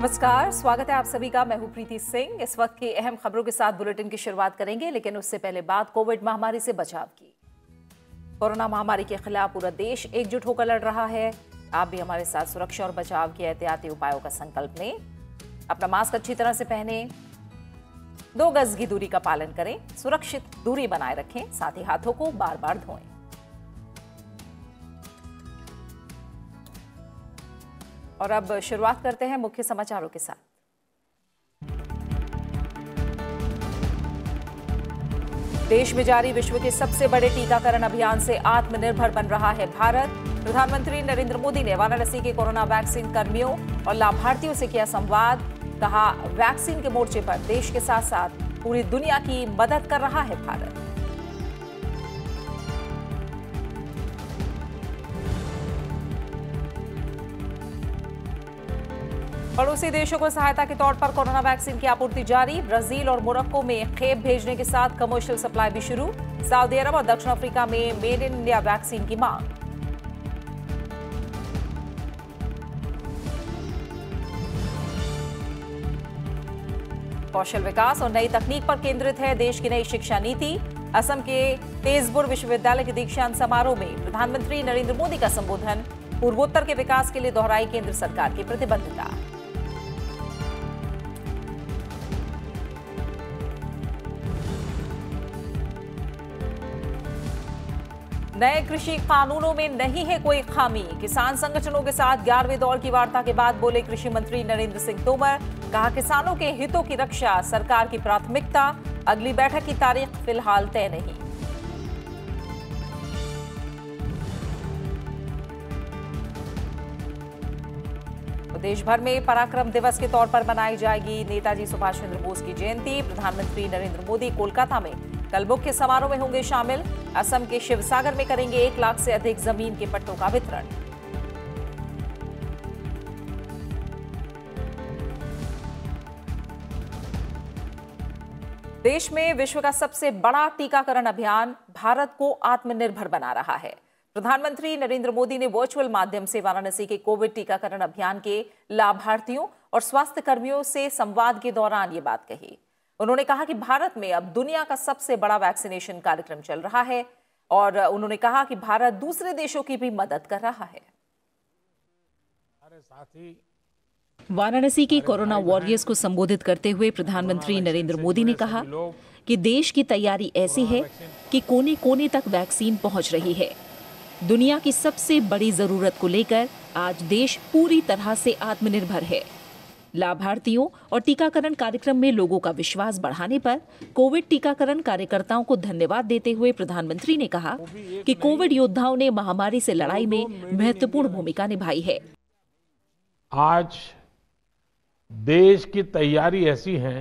नमस्कार स्वागत है आप सभी का मैं हूं प्रीति सिंह इस वक्त की अहम खबरों के साथ बुलेटिन की शुरुआत करेंगे लेकिन उससे पहले बात कोविड महामारी से बचाव की कोरोना महामारी के खिलाफ पूरा देश एकजुट होकर लड़ रहा है आप भी हमारे साथ सुरक्षा और बचाव के एहतियाती उपायों का संकल्प लें अपना मास्क अच्छी तरह से पहने दो गज की दूरी का पालन करें सुरक्षित दूरी बनाए रखें साथ ही हाथों को बार बार धोएं और अब शुरुआत करते हैं मुख्य समाचारों के साथ देश में जारी विश्व के सबसे बड़े टीकाकरण अभियान से आत्मनिर्भर बन रहा है भारत प्रधानमंत्री नरेंद्र मोदी ने वाराणसी के कोरोना वैक्सीन कर्मियों और लाभार्थियों से किया संवाद कहा वैक्सीन के मोर्चे पर देश के साथ साथ पूरी दुनिया की मदद कर रहा है भारत पड़ोसी देशों को सहायता के तौर पर कोरोना वैक्सीन की आपूर्ति जारी ब्राजील और मोरक्को में खेप भेजने के साथ कमर्शियल सप्लाई भी शुरू सऊदी अरब और दक्षिण अफ्रीका में मेड इन इंडिया वैक्सीन की मांग कौशल विकास और नई तकनीक पर केंद्रित है देश की नई शिक्षा नीति असम के तेजपुर विश्वविद्यालय के दीक्षांत समारोह में प्रधानमंत्री नरेंद्र मोदी का संबोधन पूर्वोत्तर के विकास के लिए दोहराई केंद्र सरकार की प्रतिबद्धता नए कृषि कानूनों में नहीं है कोई खामी किसान संगठनों के साथ ग्यारहवें दौर की वार्ता के बाद बोले कृषि मंत्री नरेंद्र सिंह तोमर कहा किसानों के हितों की रक्षा सरकार की प्राथमिकता अगली बैठक की तारीख फिलहाल तय नहीं तो देश भर में पराक्रम दिवस के तौर पर मनाई जाएगी नेताजी सुभाष चंद्र बोस की जयंती प्रधानमंत्री नरेंद्र मोदी कोलकाता में कल मुख्य समारोह में होंगे शामिल असम के शिवसागर में करेंगे एक लाख से अधिक जमीन के पट्टों का वितरण देश में विश्व का सबसे बड़ा टीकाकरण अभियान भारत को आत्मनिर्भर बना रहा है प्रधानमंत्री नरेंद्र मोदी ने वर्चुअल माध्यम से वाराणसी के कोविड टीकाकरण अभियान के लाभार्थियों और स्वास्थ्य कर्मियों से संवाद के दौरान ये बात कही उन्होंने कहा कि भारत में अब दुनिया का सबसे बड़ा वैक्सीनेशन कार्यक्रम चल रहा है और उन्होंने कहा कि भारत दूसरे देशों की भी मदद कर रहा है वाराणसी के कोरोना वॉरियर्स को संबोधित करते हुए प्रधानमंत्री नरेंद्र मोदी ने कहा कि देश की तैयारी ऐसी है कि कोने कोने तक वैक्सीन पहुंच रही है दुनिया की सबसे बड़ी जरूरत को लेकर आज देश पूरी तरह से आत्मनिर्भर है लाभार्थियों और टीकाकरण कार्यक्रम में लोगों का विश्वास बढ़ाने पर कोविड टीकाकरण कार्यकर्ताओं को धन्यवाद देते हुए प्रधानमंत्री ने कहा कि कोविड योद्धाओं ने महामारी से लड़ाई में महत्वपूर्ण भूमिका निभाई है आज देश की तैयारी ऐसी है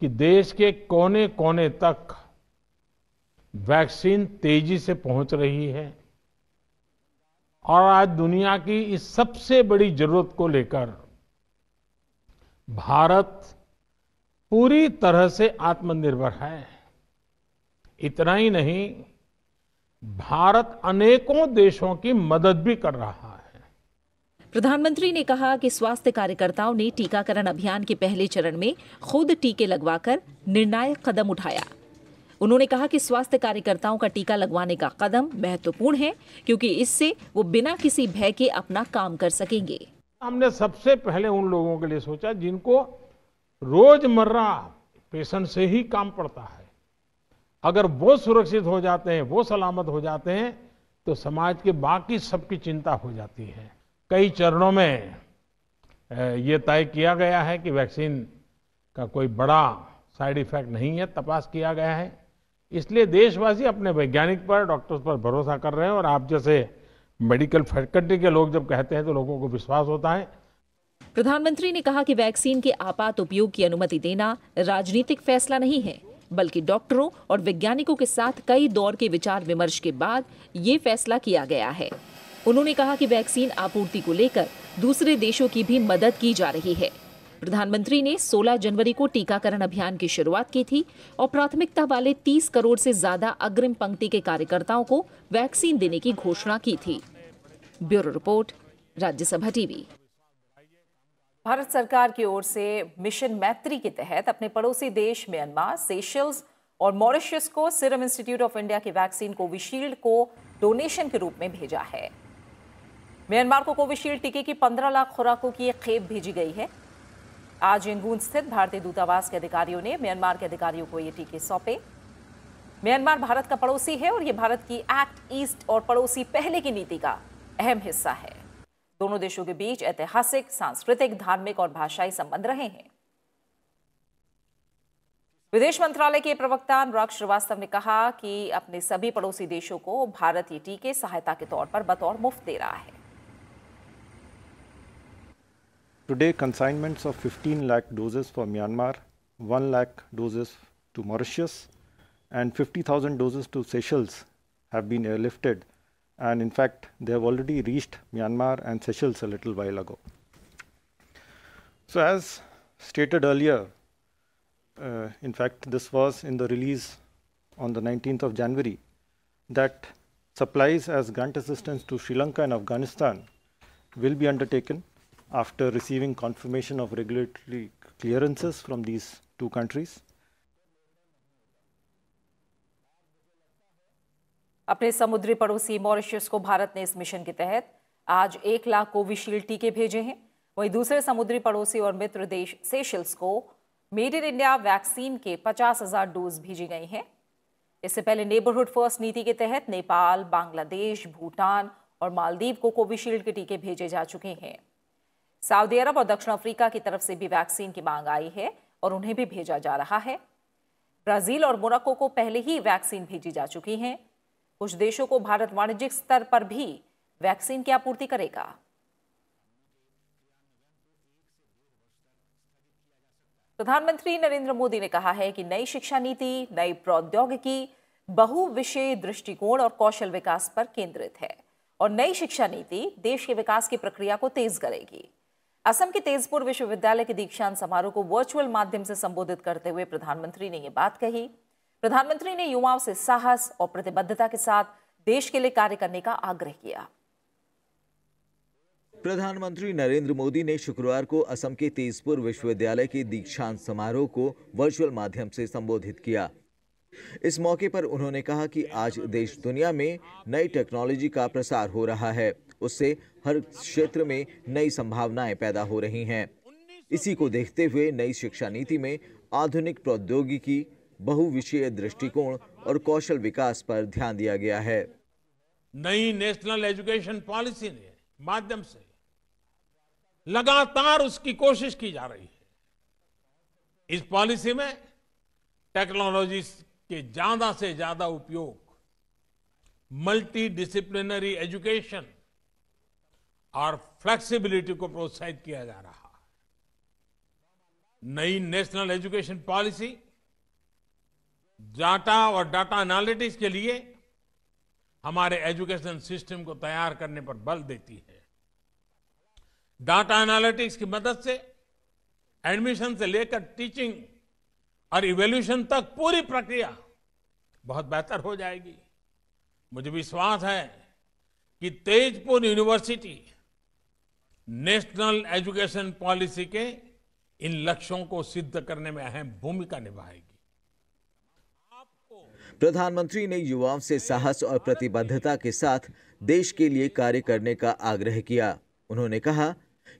कि देश के कोने कोने तक वैक्सीन तेजी से पहुंच रही है और आज दुनिया की इस सबसे बड़ी जरूरत को लेकर भारत पूरी तरह से आत्मनिर्भर है इतना ही नहीं भारत अनेकों देशों की मदद भी कर रहा है प्रधानमंत्री ने कहा कि स्वास्थ्य कार्यकर्ताओं ने टीकाकरण अभियान के पहले चरण में खुद टीके लगवाकर निर्णायक कदम उठाया उन्होंने कहा कि स्वास्थ्य कार्यकर्ताओं का टीका लगवाने का कदम महत्वपूर्ण है क्योंकि इससे वो बिना किसी भय के अपना काम कर सकेंगे हमने सबसे पहले उन लोगों के लिए सोचा जिनको रोजमर्रा पेशेंट से ही काम पड़ता है अगर वो सुरक्षित हो जाते हैं वो सलामत हो जाते हैं तो समाज के बाकी सबकी चिंता हो जाती है कई चरणों में ये तय किया गया है कि वैक्सीन का कोई बड़ा साइड इफेक्ट नहीं है तपास किया गया है इसलिए देशवासी अपने वैज्ञानिक पर डॉक्टर्स पर भरोसा कर रहे हैं और आप जैसे मेडिकल फैकल्टी के लोग जब कहते हैं तो लोगों को विश्वास होता है प्रधानमंत्री ने कहा कि वैक्सीन के आपात उपयोग की अनुमति देना राजनीतिक फैसला नहीं है बल्कि डॉक्टरों और वैज्ञानिकों के साथ कई दौर के विचार विमर्श के बाद ये फैसला किया गया है उन्होंने कहा कि वैक्सीन आपूर्ति को लेकर दूसरे देशों की भी मदद की जा रही है प्रधानमंत्री ने 16 जनवरी को टीकाकरण अभियान की शुरुआत की थी और प्राथमिकता वाले 30 करोड़ से ज्यादा अग्रिम पंक्ति के कार्यकर्ताओं को वैक्सीन देने की घोषणा की थी bureau report Rajya Sabha TV Bharat सरकार की ओर से मिशन मैत्री के तहत अपने पड़ोसी देश म्यांमार सेशल्स और मॉरिशियस को सीरम इंस्टीट्यूट ऑफ इंडिया की वैक्सीन कोविशील्ड को डोनेशन के रूप में भेजा है म्यांमार को कोविशील्ड टीके की 15 लाख खुराकों की एक खेप भेजी गई है आज यंगून स्थित भारतीय दूतावास के अधिकारियों ने म्यांमार के अधिकारियों को ये टीके सौंपे म्यांमार भारत का पड़ोसी है और ये भारत की एक्ट ईस्ट और पड़ोसी पहले की नीति का अहम हिस्सा है दोनों देशों के बीच ऐतिहासिक सांस्कृतिक धार्मिक और भाषाई संबंध रहे हैं विदेश मंत्रालय के प्रवक्ता अनुराग श्रीवास्तव ने कहा कि अपने सभी पड़ोसी देशों को भारत ये टीके सहायता के तौर पर बतौर मुफ्त दे रहा है Today, consignments of 15 lakh doses for Myanmar, 1 lakh doses to Mauritius, and 50,000 doses to Seychelles have been airlifted. And in fact, they have already reached Myanmar and Seychelles a little while ago. So, as stated earlier, uh, in fact, this was in the release on the 19th of January that supplies as grant assistance to Sri Lanka and Afghanistan will be undertaken after receiving confirmation of regulatory clearances from these two countries. अपने समुद्री पड़ोसी Mauritius को भारत ने इस mission के तहत आज एक लाख कोविशील्ड टीके भेजे हैं वहीं दूसरे समुद्री पड़ोसी और मित्र देश सेशल्स को मेड इन इंडिया वैक्सीन के पचास हजार डोज भेजी गई हैं इससे पहले नेबरहुड फर्स्ट नीति के तहत नेपाल बांग्लादेश भूटान और मालदीव को कोविशील्ड के टीके भेजे जा चुके हैं सऊदी अरब और दक्षिण अफ्रीका की तरफ से भी वैक्सीन की मांग आई है और उन्हें भी भेजा जा रहा है ब्राजील और मोरक्को को पहले ही वैक्सीन भेजी जा चुकी हैं कुछ देशों को भारत वाणिज्यिक स्तर पर भी वैक्सीन की आपूर्ति करेगा प्रधानमंत्री नरेंद्र मोदी ने कहा है कि नई शिक्षा नीति नई प्रौद्योगिकी बहुविषय दृष्टिकोण और कौशल विकास पर केंद्रित है और नई शिक्षा नीति देश के विकास की प्रक्रिया को तेज करेगी असम के तेजपुर विश्वविद्यालय के दीक्षांत समारोह को वर्चुअल माध्यम से संबोधित करते हुए प्रधानमंत्री ने यह बात कही प्रधानमंत्री ने युवाओं से साहस और प्रतिबद्धता के साथ देश के लिए कार्य करने का आग्रह किया प्रधानमंत्री नरेंद्र मोदी ने शुक्रवार को असम के तेजपुर विश्वविद्यालय के दीक्षांत समारोह को वर्चुअल माध्यम से संबोधित किया इस मौके पर उन्होंने कहा कि आज देश दुनिया में नई टेक्नोलॉजी का प्रसार हो रहा है उससे हर क्षेत्र में नई संभावनाएं पैदा हो रही हैं इसी को देखते हुए नई शिक्षा नीति में आधुनिक प्रौद्योगिकी बहुविषय दृष्टिकोण और कौशल विकास पर ध्यान दिया गया है नई नेशनल एजुकेशन पॉलिसी ने माध्यम से लगातार उसकी कोशिश की जा रही है इस पॉलिसी में टेक्नोलॉजी के ज्यादा से ज्यादा उपयोग मल्टी डिसिप्लिनरी एजुकेशन और फ्लेक्सिबिलिटी को प्रोत्साहित किया जा रहा है नई नेशनल एजुकेशन पॉलिसी डाटा और डाटा एनालिटिक्स के लिए हमारे एजुकेशन सिस्टम को तैयार करने पर बल देती है डाटा एनालिटिक्स की मदद से एडमिशन से लेकर टीचिंग और इवेल्यूशन तक पूरी प्रक्रिया बहुत बेहतर हो जाएगी मुझे विश्वास है कि Tezpur university national education policy के इन लक्ष्यों को सिद्ध करने में अहम भूमिका निभाएगी प्रधानमंत्री ने युवाओं से साहस और प्रतिबद्धता के साथ देश के लिए कार्य करने का आग्रह किया उन्होंने कहा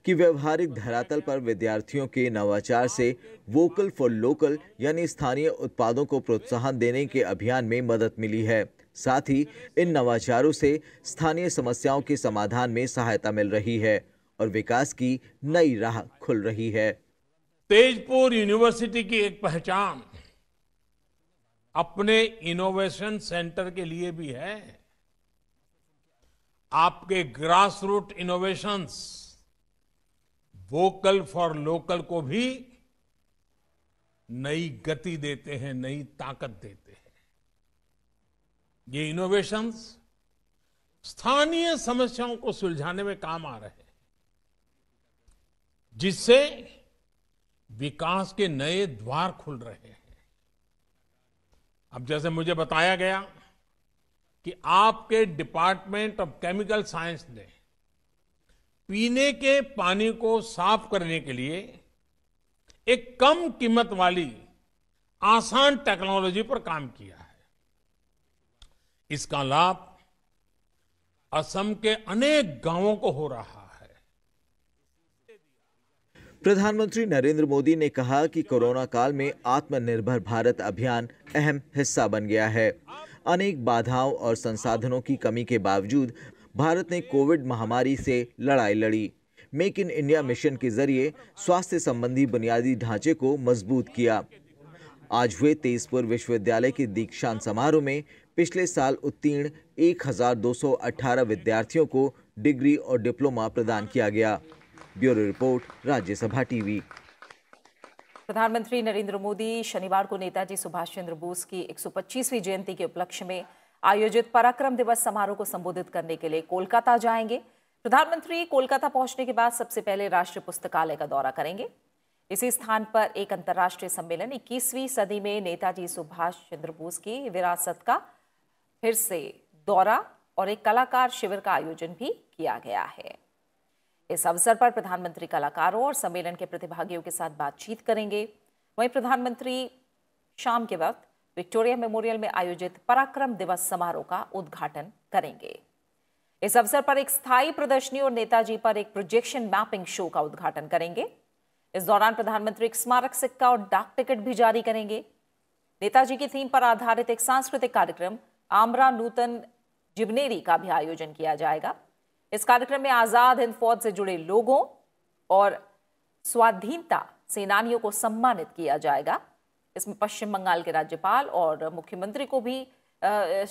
कि व्यवहारिक धरातल पर विद्यार्थियों के नवाचार से वोकल फॉर लोकल यानी स्थानीय उत्पादों को प्रोत्साहन देने के अभियान में मदद मिली है साथ ही इन नवाचारों से स्थानीय समस्याओं के समाधान में सहायता मिल रही है और विकास की नई राह खुल रही है तेजपुर यूनिवर्सिटी की एक पहचान अपने इनोवेशन सेंटर के लिए भी है आपके grass root innovations vocal for local को भी नई गति देते हैं नई ताकत देते हैं ये इनोवेशंस स्थानीय समस्याओं को सुलझाने में काम आ रहे हैं जिससे विकास के नए द्वार खुल रहे हैं अब जैसे मुझे बताया गया कि आपके डिपार्टमेंट ऑफ केमिकल साइंस ने पीने के पानी को साफ करने के लिए एक कम कीमत वाली आसान टेक्नोलॉजी पर काम किया है इसका लाभ असम के अनेक गांवों को हो रहा है प्रधानमंत्री नरेंद्र मोदी ने कहा कि कोरोना काल में आत्मनिर्भर भारत अभियान अहम हिस्सा बन गया है अनेक बाधाओं और संसाधनों की कमी के बावजूद भारत ने कोविड महामारी से लड़ाई लड़ी मेक इन इंडिया मिशन के जरिए स्वास्थ्य संबंधी बुनियादी ढांचे को मजबूत किया आज हुए तेजपुर विश्वविद्यालय के दीक्षांत समारोह में पिछले साल उत्तीर्ण 1218 विद्यार्थियों को डिग्री और डिप्लोमा प्रदान किया गया ब्यूरो रिपोर्ट राज्यसभा टीवी प्रधानमंत्री नरेंद्र मोदी शनिवार को नेताजी सुभाष चंद्र बोस की 125वीं जयंती के उपलक्ष्य में आयोजित पराक्रम दिवस समारोह को संबोधित करने के लिए कोलकाता जाएंगे प्रधानमंत्री कोलकाता पहुंचने के बाद सबसे पहले राष्ट्रीय पुस्तकालय का दौरा करेंगे इसी स्थान पर एक अंतर्राष्ट्रीय सम्मेलन इक्कीसवीं सदी में नेताजी सुभाष चंद्र बोस की विरासत का फिर से दौरा और एक कलाकार शिविर का आयोजन भी किया गया है इस अवसर पर प्रधानमंत्री कलाकारों और सम्मेलन के प्रतिभागियों के साथ बातचीत करेंगे वहीं प्रधानमंत्री शाम के वक्त विक्टोरिया मेमोरियल में आयोजित पराक्रम दिवस समारोह का उद्घाटन करेंगे इस अवसर पर एक स्थायी प्रदर्शनी और नेताजी पर एक प्रोजेक्शन मैपिंग शो का उद्घाटन करेंगे इस दौरान प्रधानमंत्री एक स्मारक सिक्का और डाक टिकट भी जारी करेंगे नेताजी की थीम पर आधारित एक सांस्कृतिक कार्यक्रम आमरा नूतन जिबनेरी का भी आयोजन किया जाएगा इस कार्यक्रम में आजाद हिंद फौज से जुड़े लोगों और स्वाधीनता सेनानियों को सम्मानित किया जाएगा इसमें पश्चिम बंगाल के राज्यपाल और मुख्यमंत्री को भी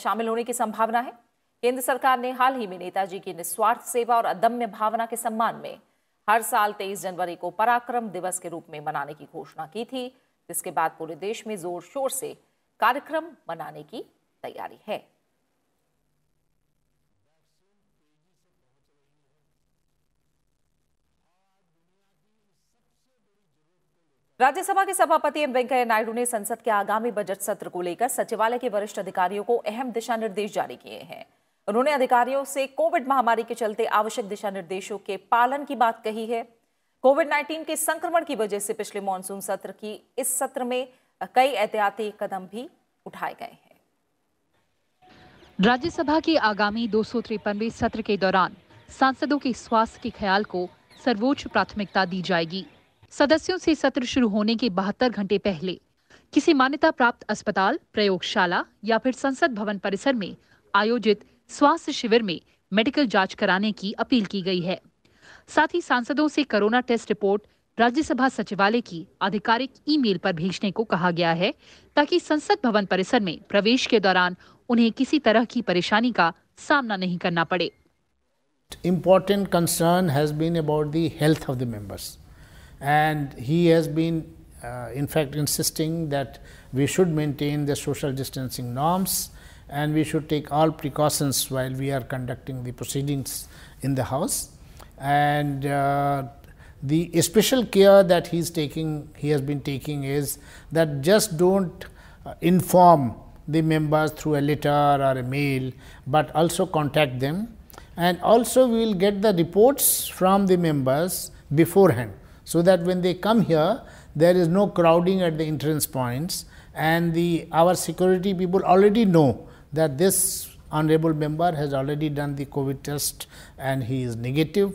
शामिल होने की संभावना है केंद्र सरकार ने हाल ही में नेताजी की निस्वार्थ सेवा और अदम्य भावना के सम्मान में हर साल 23 जनवरी को पराक्रम दिवस के रूप में मनाने की घोषणा की थी जिसके बाद पूरे देश में जोर शोर से कार्यक्रम मनाने की तैयारी है राज्यसभा के सभापति एम वेंकैया नायडू ने संसद के आगामी बजट सत्र को लेकर सचिवालय के वरिष्ठ अधिकारियों को अहम दिशा निर्देश जारी किए हैं उन्होंने अधिकारियों से कोविड महामारी के चलते आवश्यक दिशा निर्देशों के पालन की बात कही है कोविड 19 के संक्रमण की वजह से पिछले मानसून सत्र की इस सत्र में कई एहतियाती कदम भी उठाए गए हैं राज्यसभा के आगामी दो सत्र के दौरान सांसदों के स्वास्थ्य के ख्याल को सर्वोच्च प्राथमिकता दी जाएगी सदस्यों से सत्र शुरू होने के बहत्तर घंटे पहले किसी मान्यता प्राप्त अस्पताल प्रयोगशाला या फिर संसद भवन परिसर में आयोजित स्वास्थ्य शिविर में मेडिकल जांच कराने की अपील की गई है साथ ही सांसदों से कोरोना टेस्ट रिपोर्ट राज्यसभा सचिवालय की आधिकारिक ईमेल पर भेजने को कहा गया है ताकि संसद भवन परिसर में प्रवेश के दौरान उन्हें किसी तरह की परेशानी का सामना नहीं करना पड़े important concern has been about the health of the members and he has been uh, in fact insisting that we should maintain the social distancing norms and we should take all precautions while we are conducting the proceedings in the house and uh, the special care that he is taking he has been taking is that just don't uh, inform the members through a letter or a mail but also contact them and also we will get the reports from the members beforehand so that when they come here, there is no crowding at the entrance points and the our security people already know that this honorable member has already done the COVID test and he is negative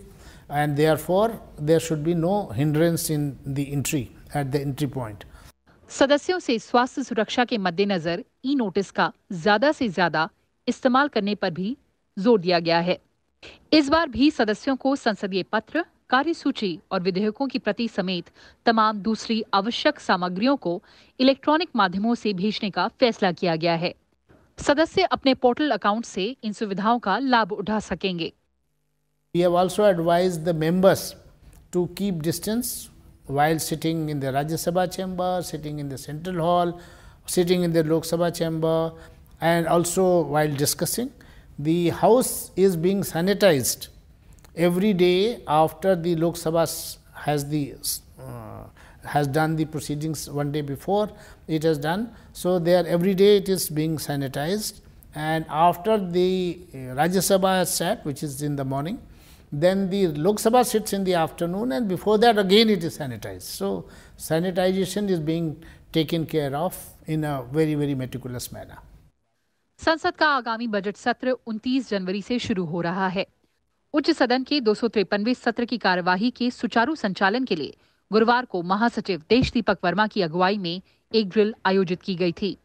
and therefore there should be no hindrance in the entry at the entry point. सदस्यों से स्वास्थ्य सुरक्षा के मद्देनजर ई notice का ज्यादा से ज्यादा इस्तेमाल करने पर भी जोर दिया गया है इस बार भी सदस्यों को संसदीय पत्र कार्यसूची और विधेयकों की प्रति समेत तमाम दूसरी आवश्यक सामग्रियों को इलेक्ट्रॉनिक माध्यमों से भेजने का फैसला किया गया है सदस्य अपने पोर्टल अकाउंट से इन सुविधाओं का लाभ उठा सकेंगे to keep distance while sitting in the Rajya Sabha chamber every day after the Lok Sabha has the uh, has done the proceedings one day before it has done. So, there every day it is being sanitized and after the uh, Rajya Sabha has sat which is in the morning then the Lok Sabha sits in the afternoon and before that again it is sanitized. So, sanitization is being taken care of in a very very meticulous manner. संसद का आगामी budget सत्र 29 जनवरी से शुरू हो रहा है उच्च सदन के दो सत्र की कार्यवाही के सुचारू संचालन के लिए गुरुवार को महासचिव देश दीपक वर्मा की अगुवाई में एक ड्रिल आयोजित की गई थी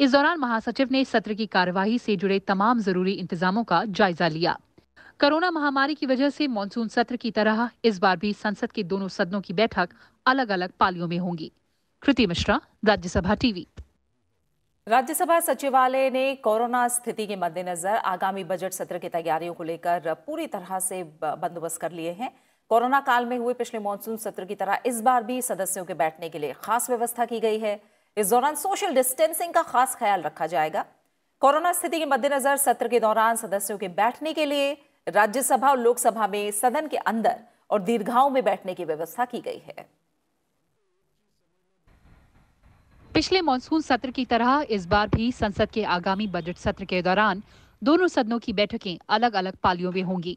इस दौरान महासचिव ने सत्र की कार्यवाही से जुड़े तमाम जरूरी इंतजामों का जायजा लिया कोरोना महामारी की वजह से मानसून सत्र की तरह इस बार भी संसद के दोनों सदनों की बैठक अलग अलग पालियों में होंगी कृति मिश्रा राज्यसभा टीवी राज्यसभा सचिवालय ने कोरोना स्थिति के मद्देनजर आगामी बजट सत्र की तैयारियों को लेकर पूरी तरह से बंदोबस्त कर लिए हैं कोरोना काल में हुए पिछले मानसून सत्र की तरह इस बार भी सदस्यों के बैठने के लिए खास व्यवस्था की गई है इस दौरान सोशल डिस्टेंसिंग का खास ख्याल रखा जाएगा कोरोना स्थिति के मद्देनजर सत्र के दौरान सदस्यों के बैठने के लिए राज्यसभा और लोकसभा में सदन के अंदर और दीर्घाओं में बैठने की व्यवस्था की गई है पिछले मानसून सत्र की तरह इस बार भी संसद के आगामी बजट सत्र के दौरान दोनों सदनों की बैठकें अलग अलग पालियों में होंगी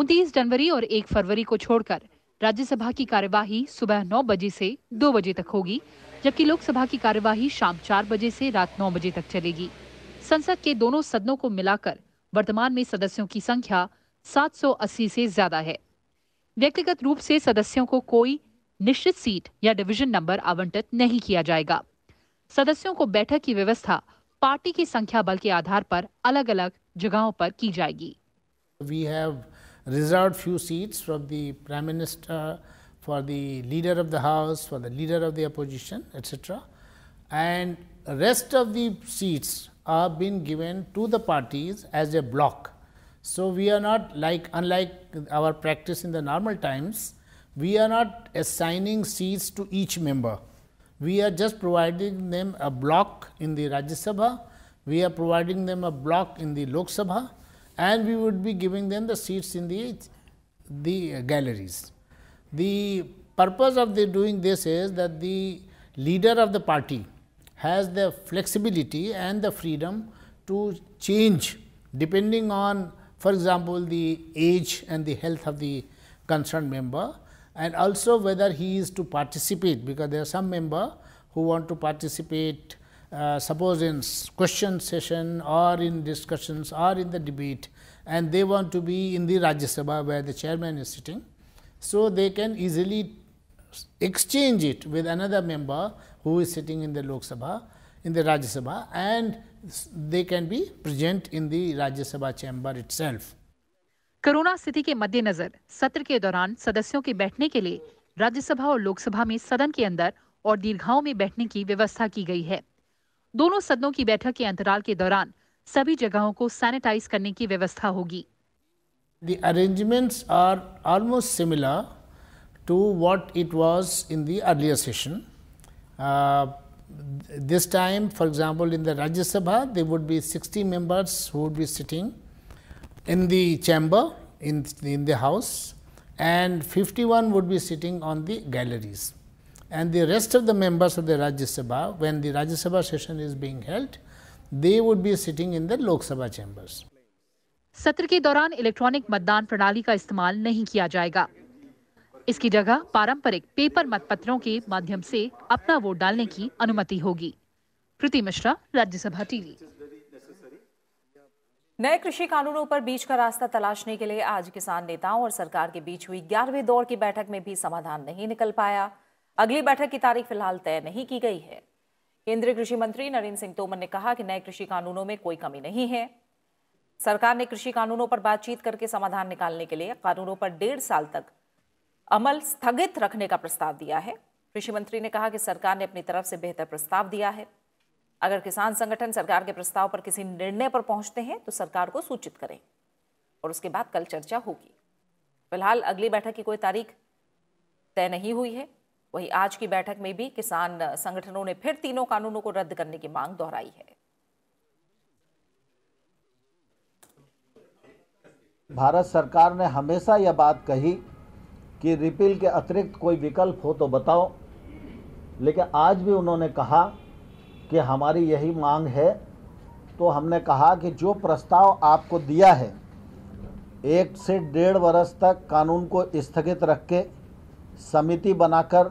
उनतीस जनवरी और एक फरवरी को छोड़कर राज्यसभा की कार्यवाही सुबह नौ बजे से दो बजे तक होगी जबकि लोकसभा की कार्यवाही शाम चार बजे से रात नौ बजे तक चलेगी संसद के दोनों सदनों को मिलाकर वर्तमान में सदस्यों की संख्या 780 से ज्यादा है व्यक्तिगत रूप से सदस्यों को कोई निश्चित सीट या डिवीजन नंबर आवंटित नहीं किया जाएगा सदस्यों को बैठक की व्यवस्था पार्टी की संख्या बल के आधार पर अलग अलग जगहों पर की जाएगी we have reserve few seats from the prime minister for the leader of the house for the leader of the opposition etcetera and rest of the seats are been given to the parties as a block so we are not like unlike our practice in the normal times we are not assigning seats to each member we are just providing them a block in the Rajya Sabha, we are providing them a block in the Lok Sabha and we would be giving them the seats in the, the galleries. The purpose of the doing this is that the leader of the party has the flexibility and the freedom to change depending on for example, the age and the health of the concerned member and also whether he is to participate because there are some member who want to participate uh, suppose in question session or in discussions or in the debate and they want to be in the Rajya Sabha where the chairman is sitting. So, they can easily exchange it with another member who is sitting in the Lok Sabha in the Rajya Sabha and they can be present in the Rajya Sabha chamber itself. Corona स्थिति के मद्देनजर सत्र के दौरान सदस्यों के बैठने के लिए राज्यसभा और लोकसभा में सदन के अंदर और दीर्घाओं में बैठने की व्यवस्था की गई है दोनों सदनों की बैठक के अंतराल के दौरान सभी जगहों को सैनिटाइज करने की व्यवस्था होगी The arrangements are almost similar to what it was in the earlier session. Uh, this time, for example, in the Rajya Sabha, there would be 60 members who would be sitting in the chamber in, in the house and 51 would be sitting on the galleries. And the rest of the members of the Rajya Sabha, when the Rajya Sabha session is being held, they would be sitting in the Lok Sabha chambers. सत्र के दौरान electronic मतदान प्रणाली का इस्तेमाल नहीं किया जाएगा इसकी जगह पारंपरिक पेपर मतपत्रों के माध्यम से अपना वोट डालने की अनुमति होगी प्रीति मिश्रा राज्यसभा टीवी नए कृषि कानूनों पर बीच का रास्ता तलाशने के लिए आज किसान नेताओं और सरकार के बीच हुई ग्यारहवीं दौर की बैठक में भी समाधान नहीं निकल पाया अगली बैठक की तारीख फिलहाल तय नहीं की गई है केंद्रीय कृषि मंत्री नरेंद्र सिंह तोमर ने कहा कि नए कृषि कानूनों में कोई कमी नहीं है सरकार ने कृषि कानूनों पर बातचीत करके समाधान निकालने के लिए कानूनों पर डेढ़ साल तक अमल स्थगित रखने का प्रस्ताव दिया है कृषि मंत्री ने कहा कि सरकार ने अपनी तरफ से बेहतर प्रस्ताव दिया है अगर किसान संगठन सरकार के प्रस्ताव पर किसी निर्णय पर पहुंचते हैं तो सरकार को सूचित करें और उसके बाद कल चर्चा होगी फिलहाल अगली बैठक की कोई तारीख तय नहीं हुई है वही आज की बैठक में भी किसान संगठनों ने फिर तीनों कानूनों को रद्द करने की मांग दोहराई है भारत सरकार ने हमेशा यह बात कही कि रिपील के अतिरिक्त कोई विकल्प हो तो बताओ लेकिन आज भी उन्होंने कहा कि हमारी यही मांग है तो हमने कहा कि जो प्रस्ताव आपको दिया है एक से डेढ़ वर्ष तक कानून को स्थगित रख के समिति बनाकर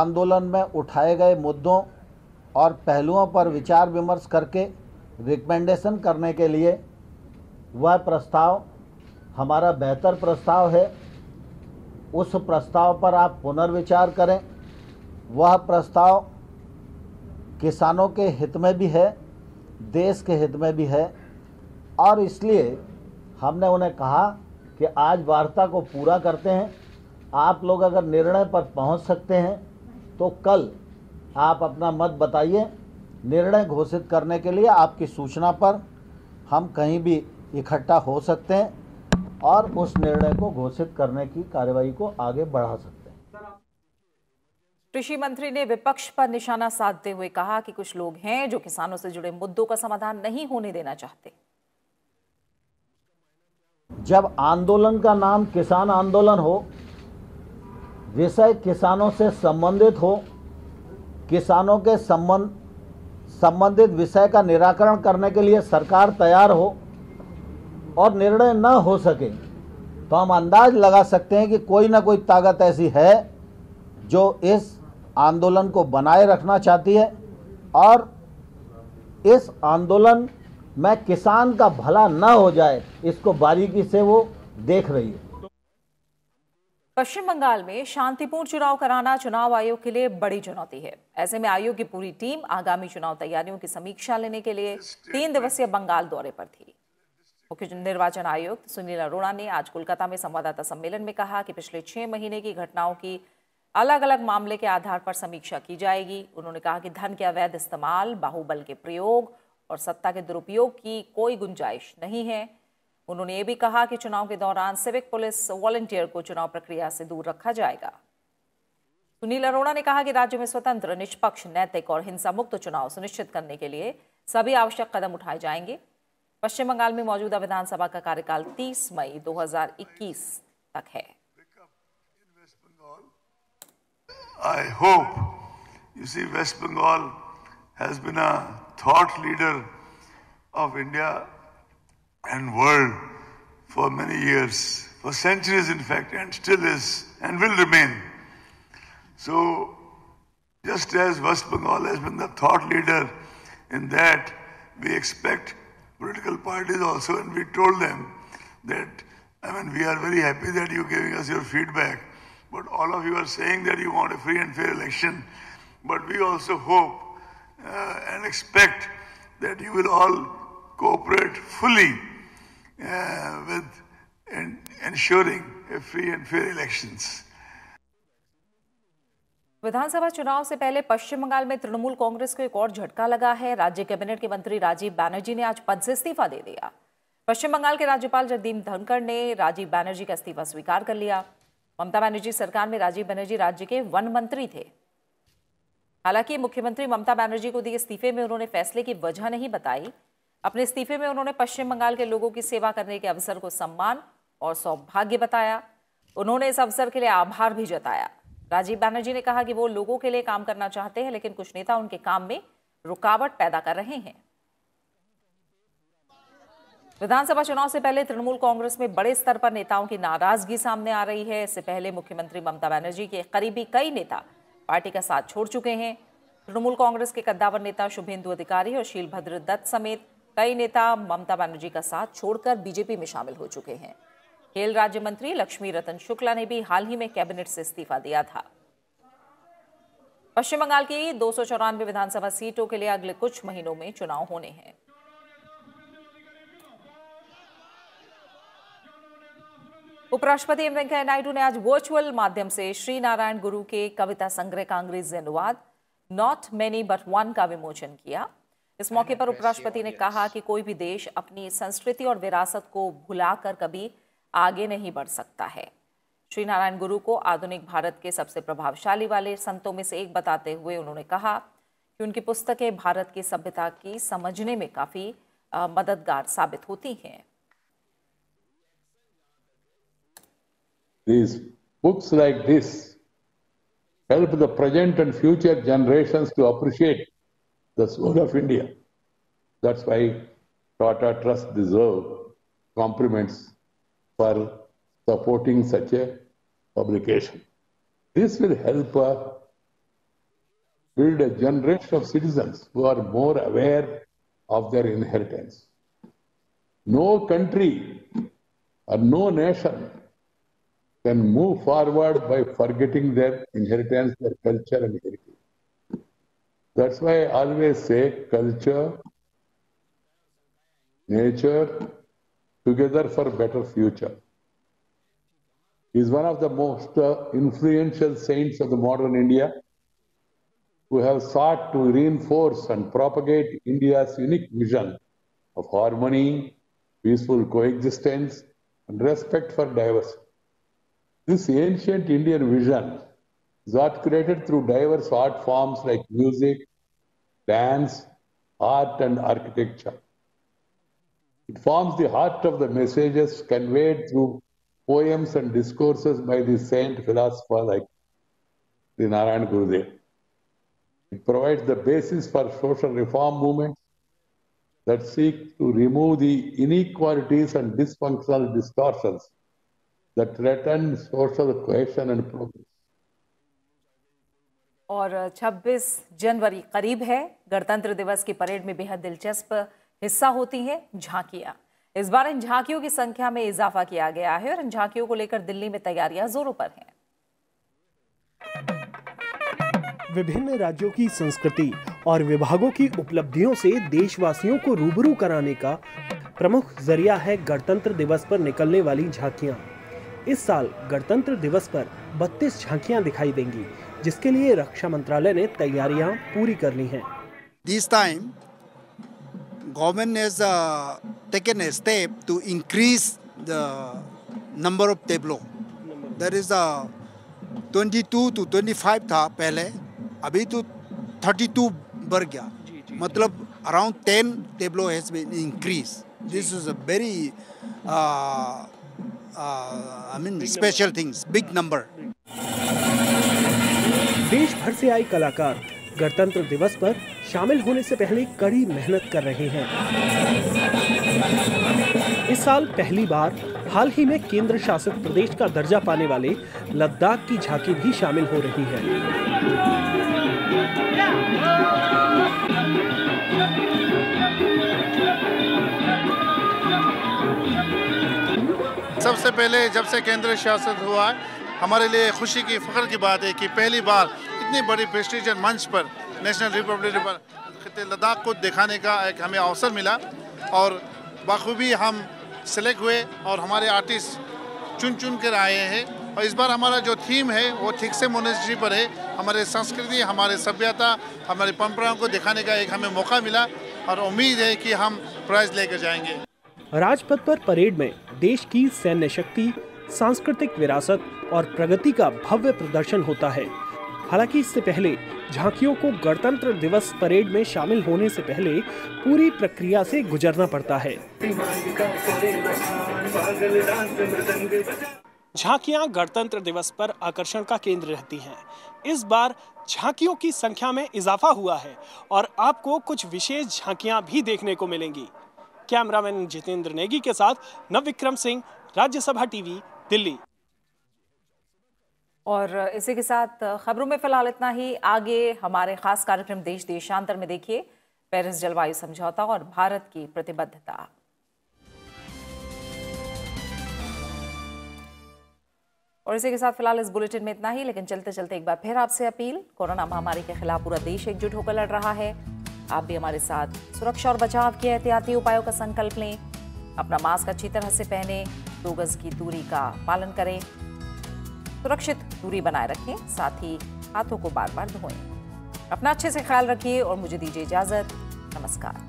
आंदोलन में उठाए गए मुद्दों और पहलुओं पर विचार विमर्श करके रिकमेंडेशन करने के लिए वह प्रस्ताव हमारा बेहतर प्रस्ताव है उस प्रस्ताव पर आप पुनर्विचार करें वह प्रस्ताव किसानों के हित में भी है देश के हित में भी है और इसलिए हमने उन्हें कहा कि आज वार्ता को पूरा करते हैं आप लोग अगर निर्णय पर पहुंच सकते हैं तो कल आप अपना मत बताइए निर्णय घोषित करने के लिए आपकी सूचना पर हम कहीं भी इकट्ठा हो सकते हैं और उस निर्णय को घोषित करने की कार्रवाई को आगे बढ़ा सकते हैं कृषि मंत्री ने विपक्ष पर निशाना साधते हुए कहा कि कुछ लोग हैं जो किसानों से जुड़े मुद्दों का समाधान नहीं होने देना चाहते जब आंदोलन का नाम किसान आंदोलन हो विषय किसानों से संबंधित हो किसानों के संबंध संबंधित विषय का निराकरण करने के लिए सरकार तैयार हो और निर्णय न हो सके तो हम अंदाज लगा सकते हैं कि कोई ना कोई ताकत ऐसी है जो इस आंदोलन को बनाए रखना चाहती है और इस आंदोलन में किसान का भला न हो जाए इसको बारीकी से वो देख रही है पश्चिम बंगाल में शांतिपूर्ण चुनाव कराना चुनाव आयोग के लिए बड़ी चुनौती है ऐसे में आयोग की पूरी टीम आगामी चुनाव तैयारियों की समीक्षा लेने के लिए तीन दिवसीय बंगाल दौरे पर थी मुख्य निर्वाचन आयुक्त सुनील अरोड़ा ने आज कोलकाता में संवाददाता सम्मेलन में कहा कि पिछले छह महीने की घटनाओं की अलग अलग मामले के आधार पर समीक्षा की जाएगी उन्होंने कहा कि धन के अवैध इस्तेमाल बाहुबल के प्रयोग और सत्ता के दुरुपयोग की कोई गुंजाइश नहीं है उन्होंने ये भी कहा कि चुनाव के दौरान सिविक पुलिस वॉलंटियर को चुनाव प्रक्रिया से दूर रखा जाएगा सुनील अरोड़ा ने कहा कि राज्य में स्वतंत्र निष्पक्ष नैतिक और हिंसा मुक्त चुनाव सुनिश्चित करने के लिए सभी आवश्यक कदम उठाए जाएंगे पश्चिम बंगाल में मौजूदा विधानसभा का कार्यकाल 30 मई 2021 तक है I hope, you see, West Bengal has been a thought leader of India and world for many years, for centuries in fact, and still is and will remain. So, just as West Bengal has been the thought leader in that, we expect political parties also, and we told them that, I mean, we are very happy that you're giving us your feedback But all of you are saying that you want a free and fair election. But we also hope uh, and expect that you will all cooperate fully uh, with in, ensuring a free and fair elections. विधानसभा चुनाव से पहले पश्चिम बंगाल में तृणमूल कांग्रेस को एक और झटका लगा है राज्य कैबिनेट के मंत्री राजीव बैनर्जी ने आज पद से इस्तीफा दे दिया पश्चिम बंगाल के राज्यपाल जगदीप धनखड़ ने राजीव बैनर्जी का इस्तीफा स्वीकार कर लिया ममता बनर्जी सरकार में राजीव बनर्जी राज्य के वन मंत्री थे हालांकि मुख्यमंत्री ममता बनर्जी को दिए इस्तीफे में उन्होंने फैसले की वजह नहीं बताई अपने इस्तीफे में उन्होंने पश्चिम बंगाल के लोगों की सेवा करने के अवसर को सम्मान और सौभाग्य बताया उन्होंने इस अवसर के लिए आभार भी जताया राजीव बनर्जी ने कहा कि वो लोगों के लिए काम करना चाहते हैं लेकिन कुछ नेता उनके काम में रुकावट पैदा कर रहे हैं विधानसभा चुनाव से पहले तृणमूल कांग्रेस में बड़े स्तर पर नेताओं की नाराजगी सामने आ रही है इससे पहले मुख्यमंत्री ममता बनर्जी के करीबी कई नेता पार्टी का साथ छोड़ चुके हैं तृणमूल कांग्रेस के कद्दावर नेता शुभेंदु अधिकारी और शीलभद्र दत्त समेत कई नेता ममता बनर्जी का साथ छोड़कर बीजेपी में शामिल हो चुके हैं खेल राज्य मंत्री लक्ष्मी रतन शुक्ला ने भी हाल ही में कैबिनेट से इस्तीफा दिया था पश्चिम बंगाल की दो विधानसभा सीटों के लिए अगले कुछ महीनों में चुनाव होने हैं उपराष्ट्रपति एम वेंकैया नायडू ने आज वर्चुअल माध्यम से श्री नारायण गुरु के कविता संग्रह का अंग्रेजी अनुवाद नॉट मेनी बट वन का विमोचन किया इस मौके पर उपराष्ट्रपति ने कहा कि कोई भी देश अपनी संस्कृति और विरासत को भुलाकर कभी आगे नहीं बढ़ सकता है श्री नारायण गुरु को आधुनिक भारत के सबसे प्रभावशाली वाले संतों में से एक बताते हुए उन्होंने कहा कि उनकी पुस्तकें भारत की सभ्यता की समझने में काफ़ी मददगार साबित होती हैं These books like this help the present and future generations to appreciate the soul of India. That's why Tata Trust deserves compliments for supporting such a publication. This will help uh, build a generation of citizens who are more aware of their inheritance. No country or no nation can move forward by forgetting their inheritance, their culture and heritage. That's why I always say culture, nature, together for better future. He is one of the most uh, influential saints of the modern India who have sought to reinforce and propagate India's unique vision of harmony, peaceful coexistence, and respect for diversity. This ancient Indian vision is created through diverse art forms like music, dance, art, and architecture. It forms the heart of the messages conveyed through poems and discourses by the saint philosopher like the Narayan Gurudev. It provides the basis for social reform movements that seek to remove the inequalities and dysfunctional distortions the threatened social cohesion and progress. और 26 जनवरी करीब है गणतंत्र दिवस की parade में बेहद दिलचस्प हिस्सा होती है झांकियां इस बार इन झांकियों की संख्या में इजाफा किया गया है और इन झांकियों को लेकर दिल्ली में तैयारियां जोरों पर हैं विभिन्न राज्यों की संस्कृति और विभागों की उपलब्धियों से देशवासियों को रूबरू कराने का प्रमुख जरिया है गणतंत्र दिवस पर निकलने वाली झांकियां इस साल गणतंत्र दिवस पर 32 झांकियां दिखाई देंगी जिसके लिए रक्षा मंत्रालय ने तैयारियां पूरी कर ली हैं दिस टाइम गवर्नमेंट हैज 22 25 था पहले अभी तो 32 बढ़ गया मतलब अराउंड 10 टेबलो has been increase this is a very uh, I mean special things, big number. देश भर से आए कलाकार गणतंत्र दिवस पर शामिल होने से पहले कड़ी मेहनत कर रहे हैं इस साल पहली बार हाल ही में केंद्र शासित प्रदेश का दर्जा पाने वाले लद्दाख की झांकी भी शामिल हो रही है सबसे पहले जब से केंद्र शासित हुआ है हमारे लिए खुशी की फ़ख्र की बात है कि पहली बार इतनी बड़ी प्रेस्टिजन मंच पर नेशनल रिपब्लिक पर खत लद्दाख को दिखाने का एक हमें अवसर मिला और बखूबी हम सेलेक्ट हुए और हमारे आर्टिस्ट चुन चुन कर आए हैं और इस बार हमारा जो थीम है वो ठीक से मोनेस्ट्री पर है हमारे संस्कृति हमारे सभ्यता हमारे परंपराओं को दिखाने का एक हमें मौका मिला और उम्मीद है कि हम प्राइज़ लेकर जाएंगे राजपथ पर परेड में देश की सैन्य शक्ति सांस्कृतिक विरासत और प्रगति का भव्य प्रदर्शन होता है हालांकि इससे पहले झांकियों को गणतंत्र दिवस परेड में शामिल होने से पहले पूरी प्रक्रिया से गुजरना पड़ता है झांकियां गणतंत्र दिवस पर आकर्षण का केंद्र रहती हैं इस बार झांकियों की संख्या में इजाफा हुआ है और आपको कुछ विशेष झांकियां भी देखने को मिलेंगी कैमरामैन जितेंद्र नेगी के साथ नवविक्रम सिंह राज्यसभा टीवी दिल्ली और इसी के साथ खबरों में फिलहाल इतना ही आगे हमारे खास कार्यक्रम देश देशांतर में देखिए पेरिस जलवायु समझौता और भारत की प्रतिबद्धता और इसी के साथ फिलहाल इस बुलेटिन में इतना ही लेकिन चलते चलते एक बार फिर आपसे अपील कोरोना महामारी के खिलाफ पूरा देश एकजुट होकर लड़ रहा है आप भी हमारे साथ सुरक्षा और बचाव के एहतियाती उपायों का संकल्प लें अपना मास्क अच्छी तरह से पहने दो गज की दूरी का पालन करें सुरक्षित दूरी बनाए रखें साथ ही हाथों को बार बार धोएं अपना अच्छे से ख्याल रखिए और मुझे दीजिए इजाजत नमस्कार